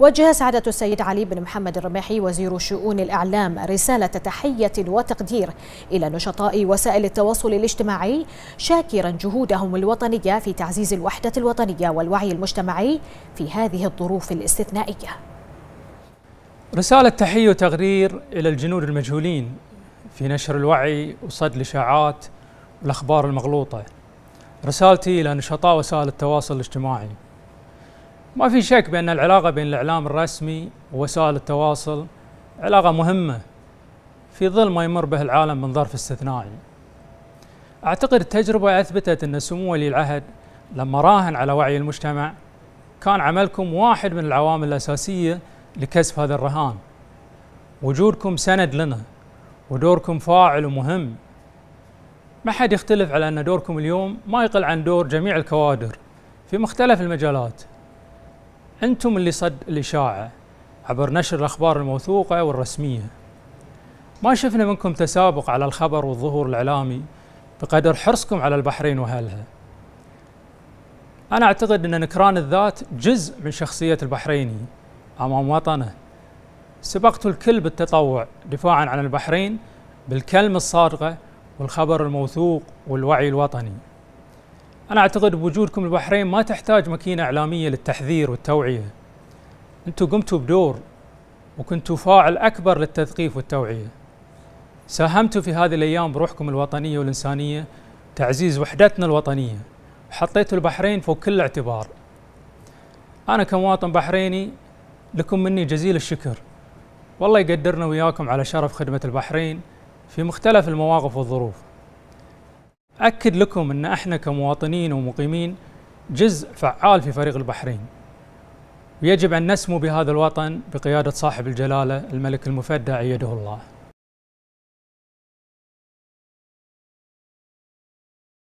وجه سعادة السيد علي بن محمد الرماحي وزير شؤون الإعلام رسالة تحية وتقدير إلى نشطاء وسائل التواصل الاجتماعي شاكرا جهودهم الوطنية في تعزيز الوحدة الوطنية والوعي المجتمعي في هذه الظروف الاستثنائية رسالة تحية وتقدير إلى الجنود المجهولين في نشر الوعي وصد الإشاعات والأخبار المغلوطة رسالتي إلى نشطاء وسائل التواصل الاجتماعي ما في شك بأن العلاقة بين الإعلام الرسمي ووسائل التواصل علاقة مهمة في ظل ما يمر به العالم من ظرف استثنائي أعتقد التجربة أثبتت أن سمو ولي العهد لما راهن على وعي المجتمع كان عملكم واحد من العوامل الأساسية لكسب هذا الرهان وجودكم سند لنا ودوركم فاعل ومهم ما حد يختلف على أن دوركم اليوم ما يقل عن دور جميع الكوادر في مختلف المجالات أنتم اللي صد الإشاعة عبر نشر الأخبار الموثوقة والرسمية ما شفنا منكم تسابق على الخبر والظهور الإعلامي بقدر حرصكم على البحرين وأهلها أنا أعتقد أن نكران الذات جزء من شخصية البحريني أمام وطنه سبقت الكل بالتطوع دفاعا عن البحرين بالكلمة الصادقة والخبر الموثوق والوعي الوطني أنا أعتقد بوجودكم البحرين ما تحتاج ماكينة إعلامية للتحذير والتوعية أنتم قمتوا بدور وكنتوا فاعل أكبر للتثقيف والتوعية ساهمتوا في هذه الأيام بروحكم الوطنية والإنسانية تعزيز وحدتنا الوطنية وحطيتوا البحرين فوق كل اعتبار أنا كمواطن بحريني لكم مني جزيل الشكر والله يقدرنا وياكم على شرف خدمة البحرين في مختلف المواقف والظروف أكد لكم أن احنا كمواطنين ومقيمين جزء فعال في فريق البحرين ويجب أن نسمو بهذا الوطن بقيادة صاحب الجلالة الملك المفدى أيده الله